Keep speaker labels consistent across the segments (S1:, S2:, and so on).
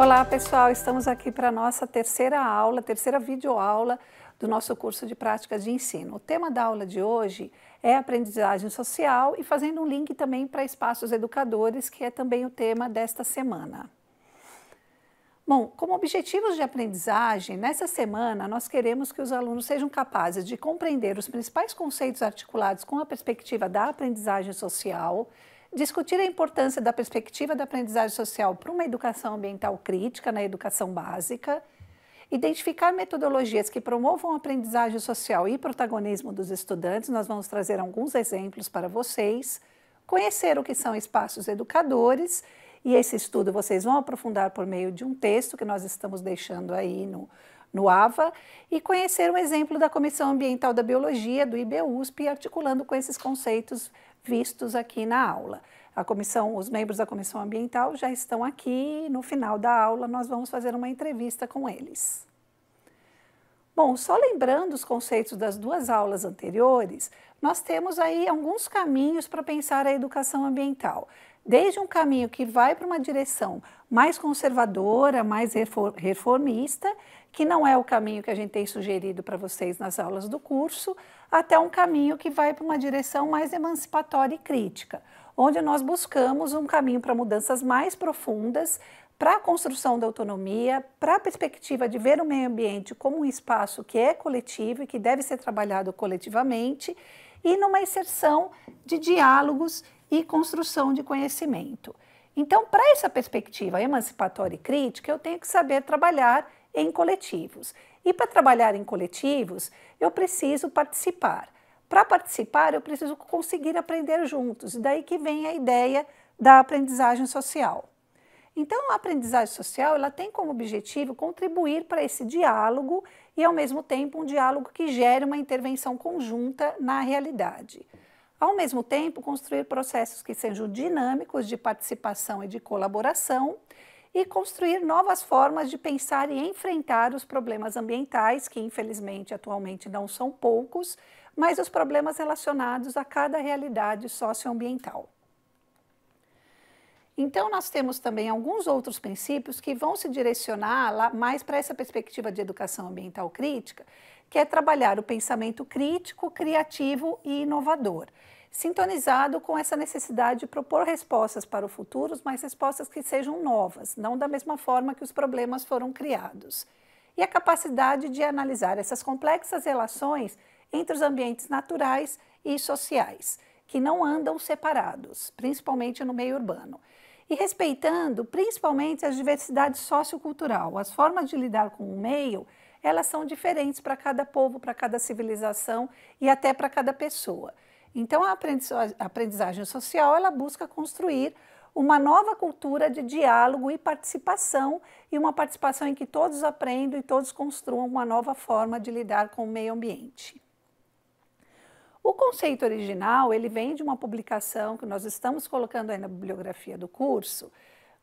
S1: Olá, pessoal. Estamos aqui para a nossa terceira aula, terceira videoaula do nosso curso de práticas de ensino. O tema da aula de hoje é aprendizagem social e fazendo um link também para espaços educadores, que é também o tema desta semana. Bom, como objetivos de aprendizagem, nessa semana nós queremos que os alunos sejam capazes de compreender os principais conceitos articulados com a perspectiva da aprendizagem social, discutir a importância da perspectiva da aprendizagem social para uma educação ambiental crítica na né, educação básica, identificar metodologias que promovam a aprendizagem social e protagonismo dos estudantes, nós vamos trazer alguns exemplos para vocês, conhecer o que são espaços educadores e esse estudo vocês vão aprofundar por meio de um texto que nós estamos deixando aí no, no AVA, e conhecer um exemplo da Comissão Ambiental da Biologia, do IBUSP, articulando com esses conceitos vistos aqui na aula. A comissão, os membros da comissão ambiental já estão aqui. No final da aula, nós vamos fazer uma entrevista com eles. Bom, só lembrando os conceitos das duas aulas anteriores, nós temos aí alguns caminhos para pensar a educação ambiental. Desde um caminho que vai para uma direção mais conservadora, mais reformista, que não é o caminho que a gente tem sugerido para vocês nas aulas do curso, até um caminho que vai para uma direção mais emancipatória e crítica, onde nós buscamos um caminho para mudanças mais profundas, para a construção da autonomia, para a perspectiva de ver o meio ambiente como um espaço que é coletivo e que deve ser trabalhado coletivamente, e numa inserção de diálogos e construção de conhecimento. Então, para essa perspectiva emancipatória e crítica, eu tenho que saber trabalhar em coletivos. E para trabalhar em coletivos, eu preciso participar. Para participar, eu preciso conseguir aprender juntos. E daí que vem a ideia da aprendizagem social. Então, a aprendizagem social ela tem como objetivo contribuir para esse diálogo e, ao mesmo tempo, um diálogo que gere uma intervenção conjunta na realidade. Ao mesmo tempo, construir processos que sejam dinâmicos de participação e de colaboração e construir novas formas de pensar e enfrentar os problemas ambientais, que infelizmente atualmente não são poucos, mas os problemas relacionados a cada realidade socioambiental. Então, nós temos também alguns outros princípios que vão se direcionar mais para essa perspectiva de educação ambiental crítica, que é trabalhar o pensamento crítico, criativo e inovador sintonizado com essa necessidade de propor respostas para o futuro, mas respostas que sejam novas, não da mesma forma que os problemas foram criados. E a capacidade de analisar essas complexas relações entre os ambientes naturais e sociais, que não andam separados, principalmente no meio urbano. E respeitando principalmente a diversidade sociocultural, as formas de lidar com o meio, elas são diferentes para cada povo, para cada civilização e até para cada pessoa. Então, a aprendizagem social ela busca construir uma nova cultura de diálogo e participação, e uma participação em que todos aprendam e todos construam uma nova forma de lidar com o meio ambiente. O conceito original ele vem de uma publicação que nós estamos colocando aí na bibliografia do curso,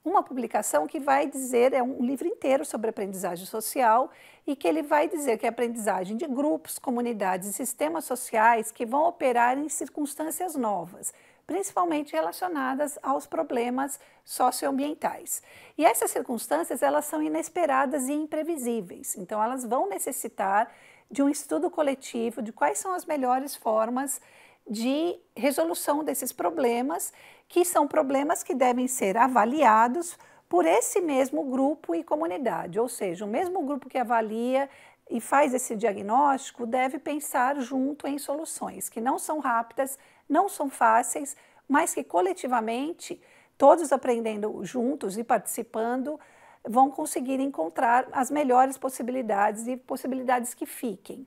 S1: uma publicação que vai dizer, é um livro inteiro sobre aprendizagem social e que ele vai dizer que é aprendizagem de grupos, comunidades e sistemas sociais que vão operar em circunstâncias novas, principalmente relacionadas aos problemas socioambientais. E essas circunstâncias, elas são inesperadas e imprevisíveis, então elas vão necessitar de um estudo coletivo de quais são as melhores formas de resolução desses problemas, que são problemas que devem ser avaliados por esse mesmo grupo e comunidade, ou seja, o mesmo grupo que avalia e faz esse diagnóstico deve pensar junto em soluções que não são rápidas, não são fáceis, mas que coletivamente, todos aprendendo juntos e participando, vão conseguir encontrar as melhores possibilidades e possibilidades que fiquem.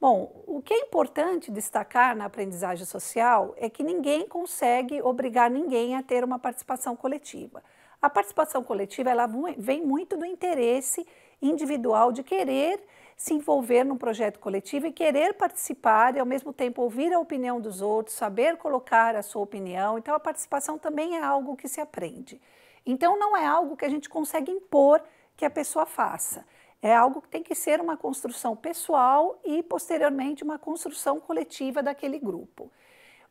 S1: Bom, o que é importante destacar na aprendizagem social é que ninguém consegue obrigar ninguém a ter uma participação coletiva. A participação coletiva ela vem muito do interesse individual de querer se envolver num projeto coletivo e querer participar e ao mesmo tempo ouvir a opinião dos outros, saber colocar a sua opinião. Então a participação também é algo que se aprende. Então não é algo que a gente consegue impor que a pessoa faça. É algo que tem que ser uma construção pessoal e, posteriormente, uma construção coletiva daquele grupo.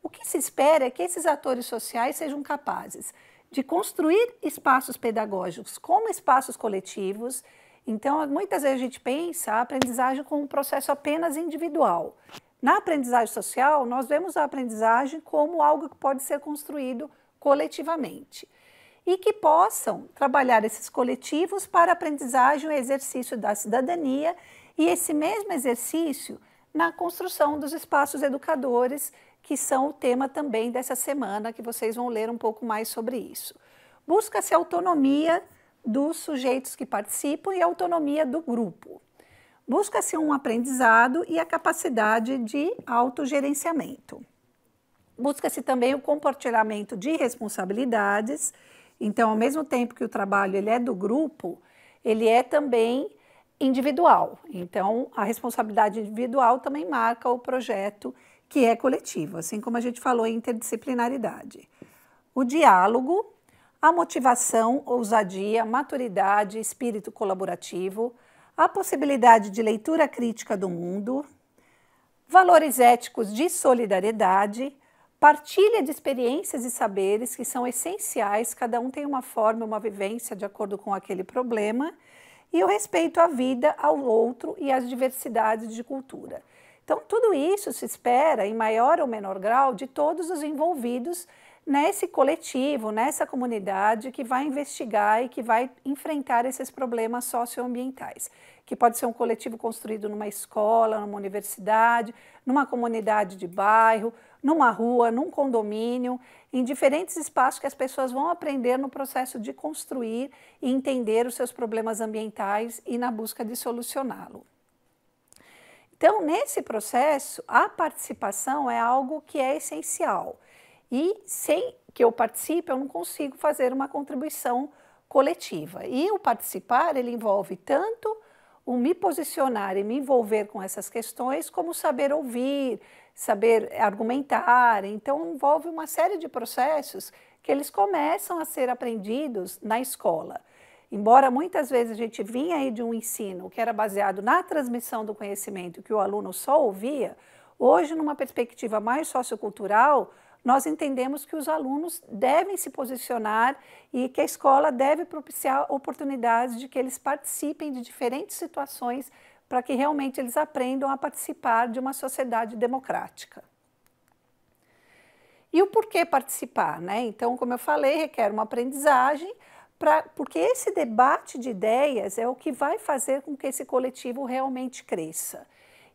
S1: O que se espera é que esses atores sociais sejam capazes de construir espaços pedagógicos como espaços coletivos. Então, muitas vezes a gente pensa a aprendizagem como um processo apenas individual. Na aprendizagem social, nós vemos a aprendizagem como algo que pode ser construído coletivamente e que possam trabalhar esses coletivos para aprendizagem e exercício da cidadania e esse mesmo exercício na construção dos espaços educadores, que são o tema também dessa semana, que vocês vão ler um pouco mais sobre isso. Busca-se autonomia dos sujeitos que participam e autonomia do grupo. Busca-se um aprendizado e a capacidade de autogerenciamento. Busca-se também o compartilhamento de responsabilidades então, ao mesmo tempo que o trabalho ele é do grupo, ele é também individual. Então, a responsabilidade individual também marca o projeto que é coletivo, assim como a gente falou em interdisciplinaridade. O diálogo, a motivação, ousadia, maturidade, espírito colaborativo, a possibilidade de leitura crítica do mundo, valores éticos de solidariedade, partilha de experiências e saberes que são essenciais, cada um tem uma forma, uma vivência de acordo com aquele problema, e o respeito à vida, ao outro e às diversidades de cultura. Então, tudo isso se espera, em maior ou menor grau, de todos os envolvidos nesse coletivo, nessa comunidade que vai investigar e que vai enfrentar esses problemas socioambientais, que pode ser um coletivo construído numa escola, numa universidade, numa comunidade de bairro, numa rua, num condomínio, em diferentes espaços que as pessoas vão aprender no processo de construir e entender os seus problemas ambientais e na busca de solucioná-lo. Então, nesse processo, a participação é algo que é essencial. E sem que eu participe, eu não consigo fazer uma contribuição coletiva. E o participar, ele envolve tanto o me posicionar e me envolver com essas questões, como saber ouvir, saber argumentar. Então, envolve uma série de processos que eles começam a ser aprendidos na escola. Embora muitas vezes a gente vinha aí de um ensino que era baseado na transmissão do conhecimento que o aluno só ouvia, hoje, numa perspectiva mais sociocultural, nós entendemos que os alunos devem se posicionar e que a escola deve propiciar oportunidades de que eles participem de diferentes situações para que realmente eles aprendam a participar de uma sociedade democrática. E o porquê participar? Né? Então, como eu falei, requer uma aprendizagem, pra, porque esse debate de ideias é o que vai fazer com que esse coletivo realmente cresça.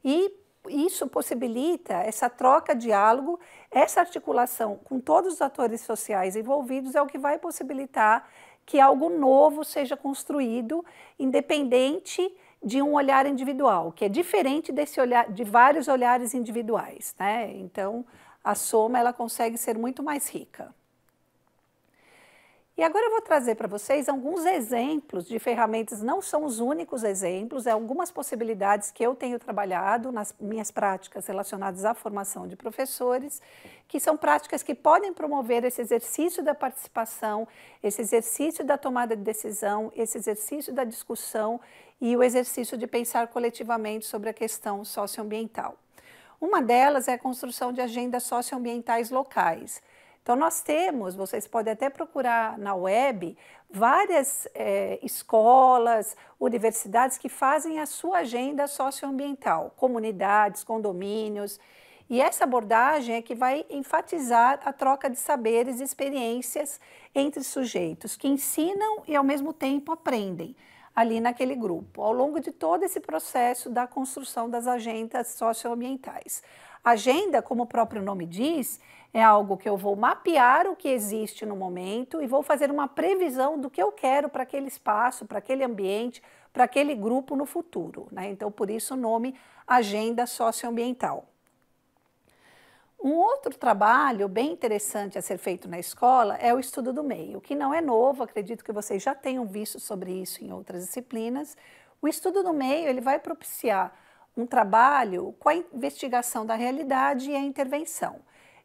S1: E isso possibilita essa troca, diálogo, essa articulação com todos os atores sociais envolvidos é o que vai possibilitar que algo novo seja construído, independente de um olhar individual, que é diferente desse olhar de vários olhares individuais, né? Então, a soma ela consegue ser muito mais rica. E agora eu vou trazer para vocês alguns exemplos de ferramentas, não são os únicos exemplos, é algumas possibilidades que eu tenho trabalhado nas minhas práticas relacionadas à formação de professores, que são práticas que podem promover esse exercício da participação, esse exercício da tomada de decisão, esse exercício da discussão e o exercício de pensar coletivamente sobre a questão socioambiental. Uma delas é a construção de agendas socioambientais locais. Então, nós temos, vocês podem até procurar na web, várias é, escolas, universidades que fazem a sua agenda socioambiental, comunidades, condomínios. E essa abordagem é que vai enfatizar a troca de saberes e experiências entre sujeitos que ensinam e, ao mesmo tempo, aprendem ali naquele grupo, ao longo de todo esse processo da construção das agendas socioambientais. Agenda, como o próprio nome diz, é algo que eu vou mapear o que existe no momento e vou fazer uma previsão do que eu quero para aquele espaço, para aquele ambiente, para aquele grupo no futuro. Né? Então, por isso o nome Agenda Socioambiental. Um outro trabalho bem interessante a ser feito na escola é o estudo do meio, que não é novo, acredito que vocês já tenham visto sobre isso em outras disciplinas. O estudo do meio ele vai propiciar um trabalho com a investigação da realidade e a intervenção.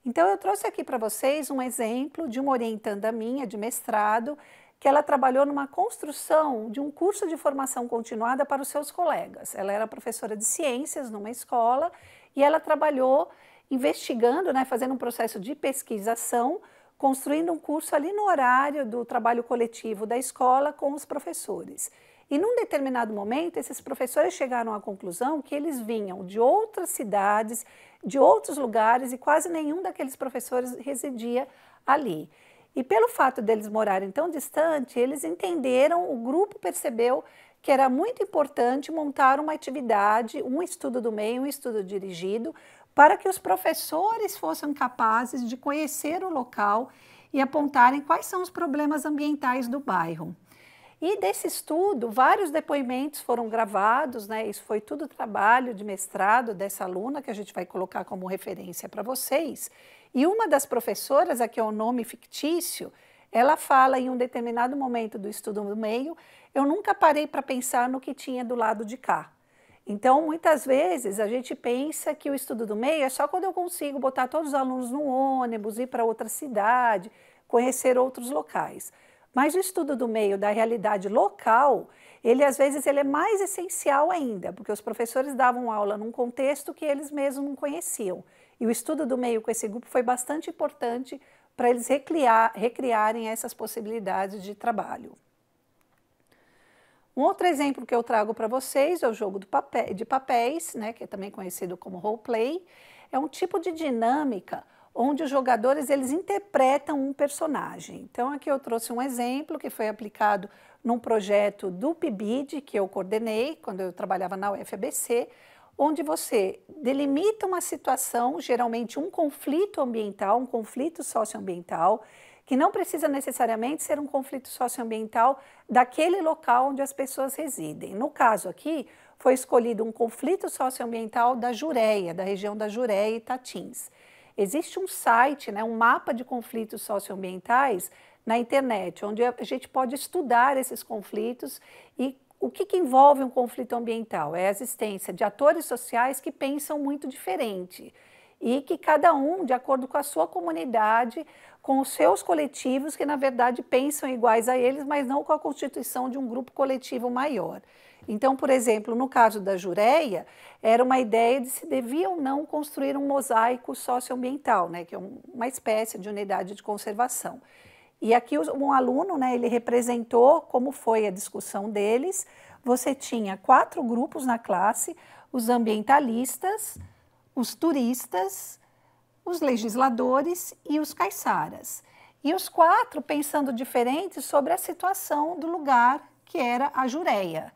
S1: Então, eu trouxe aqui para vocês um exemplo de uma orientanda minha, de mestrado, que ela trabalhou numa construção de um curso de formação continuada para os seus colegas. Ela era professora de ciências numa escola e ela trabalhou investigando, né, fazendo um processo de pesquisação, construindo um curso ali no horário do trabalho coletivo da escola com os professores. E num determinado momento, esses professores chegaram à conclusão que eles vinham de outras cidades, de outros lugares e quase nenhum daqueles professores residia ali. E pelo fato deles morarem tão distante, eles entenderam, o grupo percebeu que era muito importante montar uma atividade, um estudo do meio, um estudo dirigido, para que os professores fossem capazes de conhecer o local e apontarem quais são os problemas ambientais do bairro. E desse estudo, vários depoimentos foram gravados, né? Isso foi tudo trabalho de mestrado dessa aluna que a gente vai colocar como referência para vocês. E uma das professoras, aqui é o um nome fictício, ela fala em um determinado momento do estudo do meio, eu nunca parei para pensar no que tinha do lado de cá. Então, muitas vezes a gente pensa que o estudo do meio é só quando eu consigo botar todos os alunos no ônibus, ir para outra cidade, conhecer outros locais. Mas o estudo do meio da realidade local, ele às vezes ele é mais essencial ainda, porque os professores davam aula num contexto que eles mesmos não conheciam. E o estudo do meio com esse grupo foi bastante importante para eles recriar, recriarem essas possibilidades de trabalho. Um outro exemplo que eu trago para vocês é o jogo papel, de papéis, né, que é também conhecido como role play, É um tipo de dinâmica onde os jogadores eles interpretam um personagem. Então aqui eu trouxe um exemplo que foi aplicado num projeto do PIBID que eu coordenei quando eu trabalhava na UFBc, onde você delimita uma situação, geralmente um conflito ambiental, um conflito socioambiental, que não precisa necessariamente ser um conflito socioambiental daquele local onde as pessoas residem. No caso aqui, foi escolhido um conflito socioambiental da Jureia, da região da Jureia e Tatins. Existe um site, né, um mapa de conflitos socioambientais na internet, onde a gente pode estudar esses conflitos e o que, que, envolve um conflito ambiental? É a existência de atores sociais que pensam muito diferente e que cada um, de acordo com a sua comunidade, com os seus coletivos, que na verdade pensam iguais a eles, mas não com a constituição de um grupo coletivo maior. Então, por exemplo, no caso da Jureia, era uma ideia de se devia ou não construir um mosaico socioambiental, né, que é uma espécie de unidade de conservação. E aqui um aluno, né, ele representou como foi a discussão deles. Você tinha quatro grupos na classe: os ambientalistas, os turistas, os legisladores e os caiçaras. E os quatro pensando diferente sobre a situação do lugar que era a Jureia.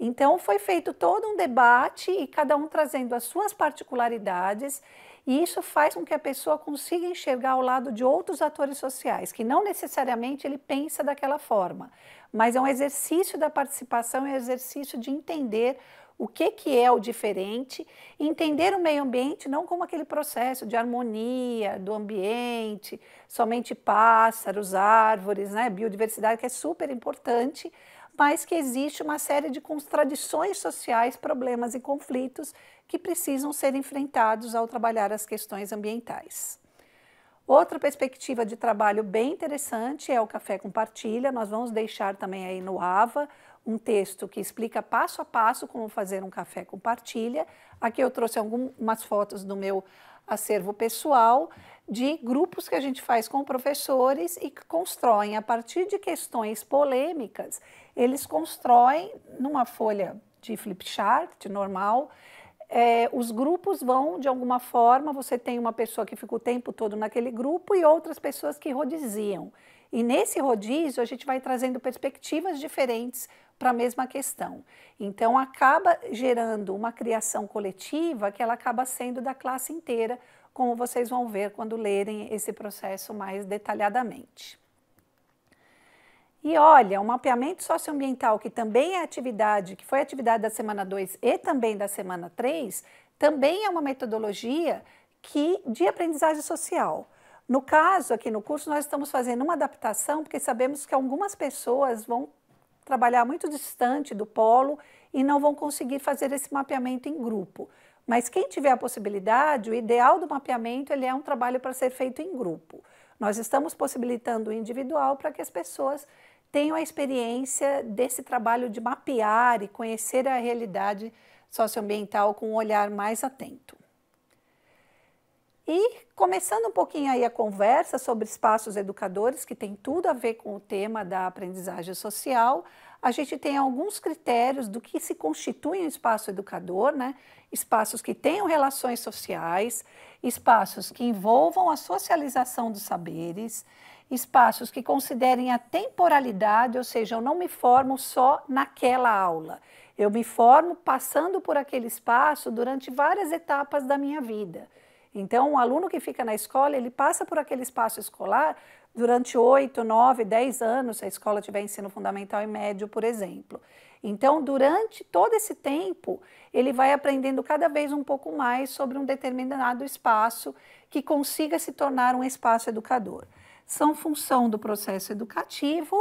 S1: Então foi feito todo um debate e cada um trazendo as suas particularidades, e isso faz com que a pessoa consiga enxergar ao lado de outros atores sociais, que não necessariamente ele pensa daquela forma, mas é um exercício da participação, é um exercício de entender o que, que é o diferente, entender o meio ambiente não como aquele processo de harmonia do ambiente, somente pássaros, árvores, né, biodiversidade, que é super importante, mas que existe uma série de contradições sociais, problemas e conflitos que precisam ser enfrentados ao trabalhar as questões ambientais. Outra perspectiva de trabalho bem interessante é o Café Compartilha. Nós vamos deixar também aí no AVA um texto que explica passo a passo como fazer um café compartilha. Aqui eu trouxe algumas fotos do meu acervo pessoal de grupos que a gente faz com professores e que constroem a partir de questões polêmicas eles constroem numa folha de flip chart, de normal, é, os grupos vão de alguma forma, você tem uma pessoa que fica o tempo todo naquele grupo e outras pessoas que rodiziam. E nesse rodízio a gente vai trazendo perspectivas diferentes para a mesma questão. Então acaba gerando uma criação coletiva que ela acaba sendo da classe inteira, como vocês vão ver quando lerem esse processo mais detalhadamente. E olha, o mapeamento socioambiental, que também é atividade, que foi atividade da semana 2 e também da semana 3, também é uma metodologia que de aprendizagem social. No caso, aqui no curso, nós estamos fazendo uma adaptação, porque sabemos que algumas pessoas vão trabalhar muito distante do polo e não vão conseguir fazer esse mapeamento em grupo. Mas quem tiver a possibilidade, o ideal do mapeamento ele é um trabalho para ser feito em grupo. Nós estamos possibilitando o individual para que as pessoas tenho a experiência desse trabalho de mapear e conhecer a realidade socioambiental com um olhar mais atento. E começando um pouquinho aí a conversa sobre espaços educadores, que tem tudo a ver com o tema da aprendizagem social, a gente tem alguns critérios do que se constitui um espaço educador, né? espaços que tenham relações sociais, espaços que envolvam a socialização dos saberes, espaços que considerem a temporalidade, ou seja, eu não me formo só naquela aula, eu me formo passando por aquele espaço durante várias etapas da minha vida. Então, o um aluno que fica na escola, ele passa por aquele espaço escolar durante oito, nove, dez anos, se a escola tiver ensino fundamental e médio, por exemplo. Então, durante todo esse tempo, ele vai aprendendo cada vez um pouco mais sobre um determinado espaço que consiga se tornar um espaço educador. São função do processo educativo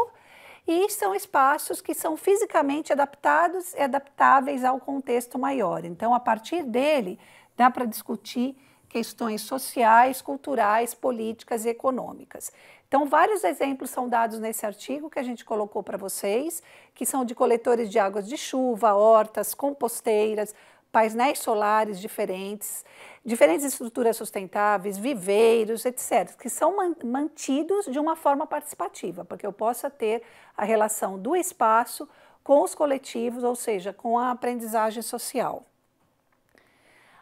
S1: e são espaços que são fisicamente adaptados e adaptáveis ao contexto maior. Então, a partir dele, dá para discutir questões sociais, culturais, políticas e econômicas. Então, vários exemplos são dados nesse artigo que a gente colocou para vocês, que são de coletores de águas de chuva, hortas, composteiras, painéis solares diferentes, diferentes estruturas sustentáveis, viveiros, etc., que são mantidos de uma forma participativa, porque eu possa ter a relação do espaço com os coletivos, ou seja, com a aprendizagem social.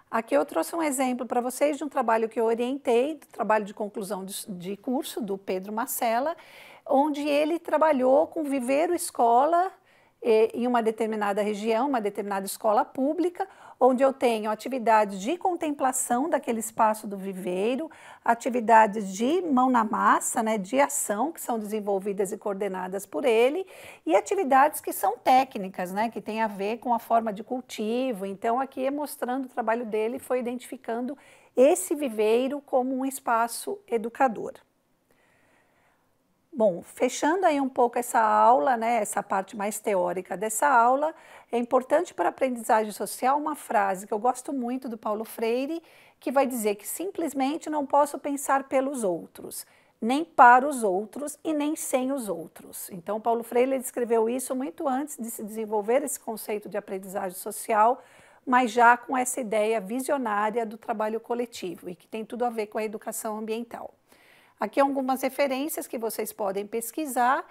S1: Aqui eu trouxe um exemplo para vocês de um trabalho que eu orientei, do trabalho de conclusão de, de curso do Pedro Marcela, onde ele trabalhou com viveiro escola, em uma determinada região, uma determinada escola pública, onde eu tenho atividades de contemplação daquele espaço do viveiro, atividades de mão na massa, né, de ação, que são desenvolvidas e coordenadas por ele, e atividades que são técnicas, né, que tem a ver com a forma de cultivo. Então, aqui é mostrando o trabalho dele, foi identificando esse viveiro como um espaço educador. Bom, fechando aí um pouco essa aula, né, essa parte mais teórica dessa aula, é importante para a aprendizagem social uma frase que eu gosto muito do Paulo Freire, que vai dizer que simplesmente não posso pensar pelos outros, nem para os outros e nem sem os outros. Então, Paulo Freire escreveu isso muito antes de se desenvolver esse conceito de aprendizagem social, mas já com essa ideia visionária do trabalho coletivo e que tem tudo a ver com a educação ambiental. Aqui é algumas referências que vocês podem pesquisar.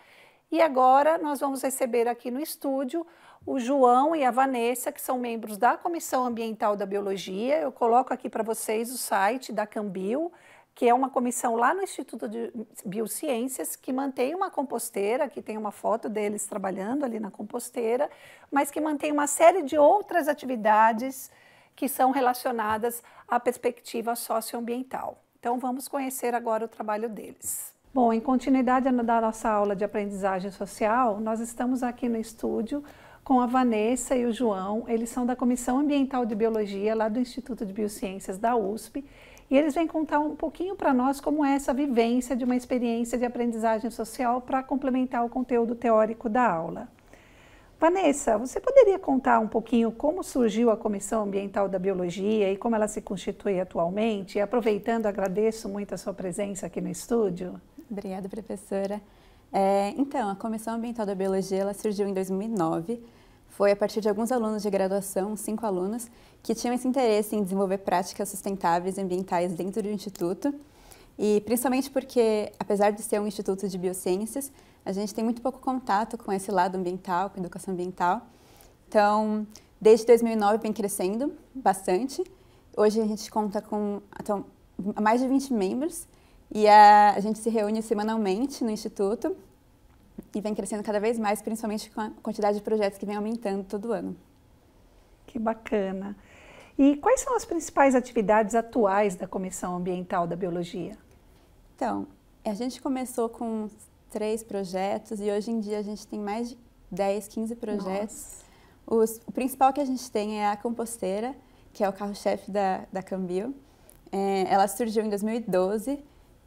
S1: E agora nós vamos receber aqui no estúdio o João e a Vanessa, que são membros da Comissão Ambiental da Biologia. Eu coloco aqui para vocês o site da Cambio, que é uma comissão lá no Instituto de Biociências que mantém uma composteira, que tem uma foto deles trabalhando ali na composteira, mas que mantém uma série de outras atividades que são relacionadas à perspectiva socioambiental. Então vamos conhecer agora o trabalho deles. Bom, em continuidade da nossa aula de aprendizagem social, nós estamos aqui no estúdio com a Vanessa e o João. Eles são da Comissão Ambiental de Biologia lá do Instituto de Biociências da USP e eles vêm contar um pouquinho para nós como é essa vivência de uma experiência de aprendizagem social para complementar o conteúdo teórico da aula. Vanessa, você poderia contar um pouquinho como surgiu a Comissão Ambiental da Biologia e como ela se constitui atualmente? E aproveitando, agradeço muito a sua
S2: presença aqui no estúdio. Obrigada, professora. É, então, a Comissão Ambiental da Biologia ela surgiu em 2009. Foi a partir de alguns alunos de graduação, cinco alunos, que tinham esse interesse em desenvolver práticas sustentáveis e ambientais dentro do Instituto. E principalmente porque, apesar de ser um Instituto de Biociências, a gente tem muito pouco contato com esse lado ambiental, com a educação ambiental. Então, desde 2009 vem crescendo bastante. Hoje a gente conta com então, mais de 20 membros e a, a gente se reúne semanalmente no Instituto e vem crescendo cada vez mais, principalmente com a quantidade de projetos que vem aumentando todo ano. Que bacana. E quais são as principais atividades atuais da Comissão Ambiental da Biologia? Então, a gente começou com três projetos e hoje em dia a gente tem mais de 10, 15 projetos. Os, o principal que a gente tem é a composteira, que é o carro-chefe da, da Cambio. É, ela surgiu em 2012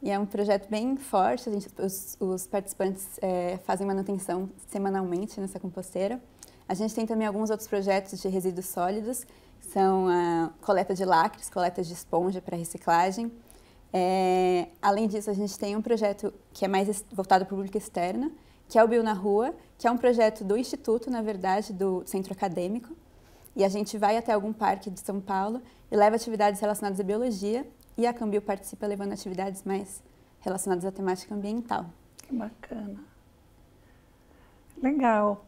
S2: e é um projeto bem forte. A gente, os, os participantes é, fazem manutenção semanalmente nessa composteira. A gente tem também alguns outros projetos de resíduos sólidos, que são a ah, coleta de lacres, coleta de esponja para reciclagem. É, além disso, a gente tem um projeto que é mais voltado para o público externo, que é o Bio na Rua, que é um projeto do Instituto, na verdade, do Centro Acadêmico. E a gente vai até algum parque de São Paulo e leva atividades relacionadas à biologia e a Cambio participa levando atividades mais relacionadas à temática ambiental. Que Bacana.
S1: Legal.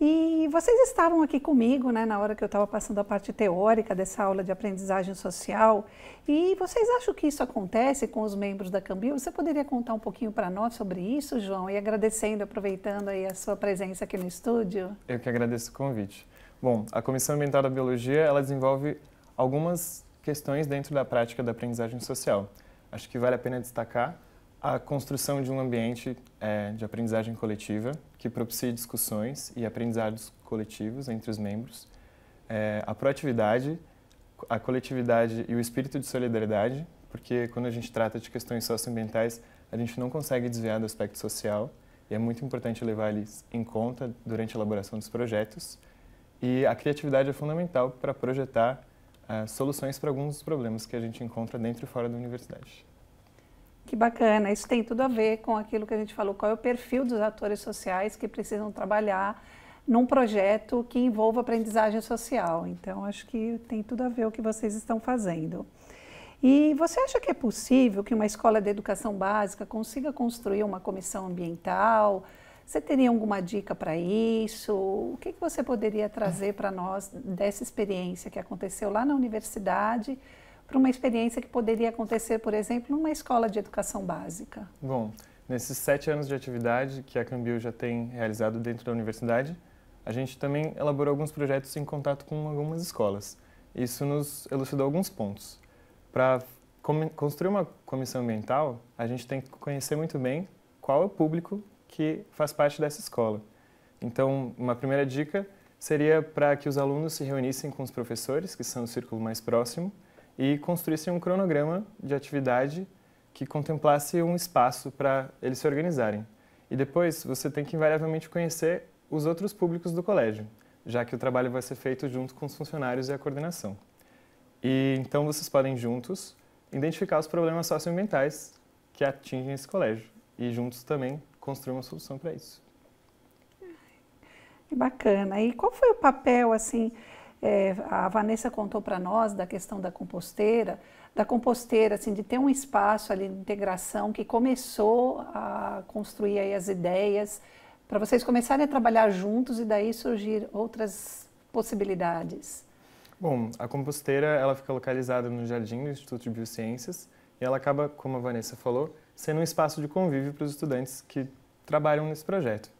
S1: E vocês estavam aqui comigo, né, na hora que eu estava passando a parte teórica dessa aula de aprendizagem social. E vocês acham que isso acontece com os membros da Cambio? Você poderia contar um pouquinho para nós sobre isso, João? E agradecendo, aproveitando aí a sua presença aqui no estúdio.
S3: Eu que agradeço o convite. Bom, a Comissão Ambiental da Biologia, ela desenvolve algumas questões dentro da prática da aprendizagem social. Acho que vale a pena destacar a construção de um ambiente é, de aprendizagem coletiva que propicie discussões e aprendizados coletivos entre os membros. É, a proatividade, a coletividade e o espírito de solidariedade, porque quando a gente trata de questões socioambientais, a gente não consegue desviar do aspecto social e é muito importante levar eles em conta durante a elaboração dos projetos. E a criatividade é fundamental para projetar uh, soluções para alguns dos problemas que a gente encontra dentro e fora da universidade.
S1: Que bacana, isso tem tudo a ver com aquilo que a gente falou, qual é o perfil dos atores sociais que precisam trabalhar num projeto que envolva aprendizagem social. Então, acho que tem tudo a ver o que vocês estão fazendo. E você acha que é possível que uma escola de educação básica consiga construir uma comissão ambiental? Você teria alguma dica para isso? O que, que você poderia trazer para nós dessa experiência que aconteceu lá na universidade? para uma experiência que poderia acontecer, por exemplo, numa escola de educação básica?
S3: Bom, nesses sete anos de atividade que a Cambio já tem realizado dentro da universidade, a gente também elaborou alguns projetos em contato com algumas escolas. Isso nos elucidou alguns pontos. Para construir uma comissão ambiental, a gente tem que conhecer muito bem qual é o público que faz parte dessa escola. Então, uma primeira dica seria para que os alunos se reunissem com os professores, que são o círculo mais próximo, e construíssem um cronograma de atividade que contemplasse um espaço para eles se organizarem. E depois você tem que invariavelmente conhecer os outros públicos do colégio, já que o trabalho vai ser feito junto com os funcionários e a coordenação. E então vocês podem juntos identificar os problemas socioambientais que atingem esse colégio e juntos também construir uma solução para isso.
S1: Que bacana. E qual foi o papel assim é, a Vanessa contou para nós da questão da composteira, da composteira, assim, de ter um espaço ali de integração que começou a construir aí as ideias, para vocês começarem a trabalhar juntos e daí surgir outras possibilidades.
S3: Bom, a composteira ela fica localizada no Jardim do Instituto de Biociências e ela acaba, como a Vanessa falou, sendo um espaço de convívio para os estudantes que trabalham nesse projeto.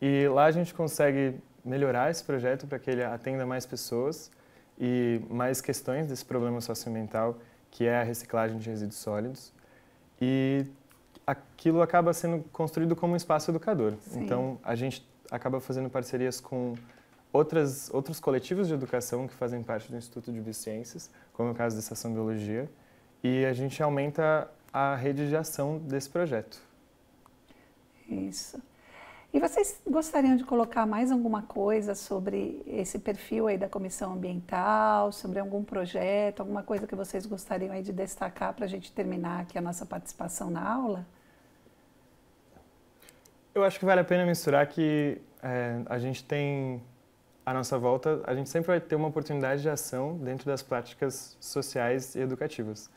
S3: E lá a gente consegue melhorar esse projeto para que ele atenda mais pessoas e mais questões desse problema socioambiental que é a reciclagem de resíduos sólidos. E aquilo acaba sendo construído como um espaço educador. Sim. Então, a gente acaba fazendo parcerias com outras, outros coletivos de educação que fazem parte do Instituto de Biociências, como é o caso da Estação Biologia, e a gente aumenta a rede de ação desse projeto. Isso.
S1: E vocês gostariam de colocar mais alguma coisa sobre esse perfil aí da Comissão Ambiental, sobre algum projeto, alguma coisa que vocês gostariam aí de destacar para a gente terminar aqui a nossa participação na aula?
S3: Eu acho que vale a pena mensurar que é, a gente tem à nossa volta, a gente sempre vai ter uma oportunidade de ação dentro das práticas sociais e educativas.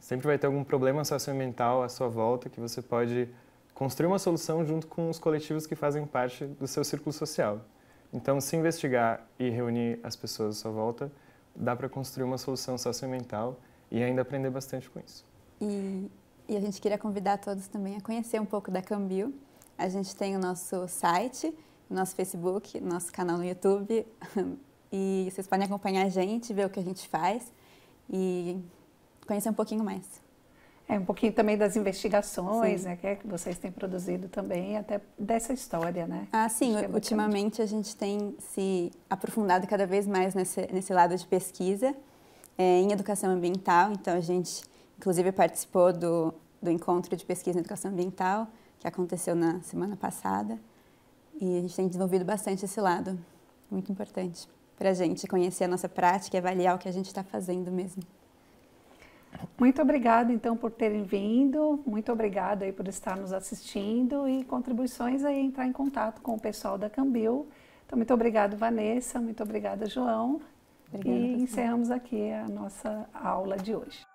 S3: Sempre vai ter algum problema socioambiental à sua volta que você pode construir uma solução junto com os coletivos que fazem parte do seu círculo social. Então, se investigar e reunir as pessoas à sua volta, dá para construir uma solução socioambiental e ainda aprender bastante com isso.
S2: E, e, a gente queria convidar todos também a conhecer um pouco da Cambio. A gente tem o nosso site, o nosso Facebook, o nosso canal no YouTube. E vocês podem acompanhar a gente, ver o que a gente faz e conhecer um pouquinho mais. É um pouquinho também das
S1: investigações, né, que, é que vocês têm produzido também, até dessa história, né? Ah, sim. É ultimamente
S2: a gente tem se aprofundado cada vez mais nesse, nesse lado de pesquisa é, em educação ambiental. Então a gente, inclusive, participou do, do encontro de pesquisa em educação ambiental que aconteceu na semana passada e a gente tem desenvolvido bastante esse lado, muito importante para a gente conhecer a nossa prática e avaliar o que a gente está fazendo mesmo.
S1: Muito obrigada, então, por terem vindo. Muito obrigada aí por estar nos assistindo e contribuições aí entrar em contato com o pessoal da Cambil. Então, muito obrigado, Vanessa. Muito obrigada, João. Obrigada, e pessoal. encerramos aqui a nossa aula de hoje.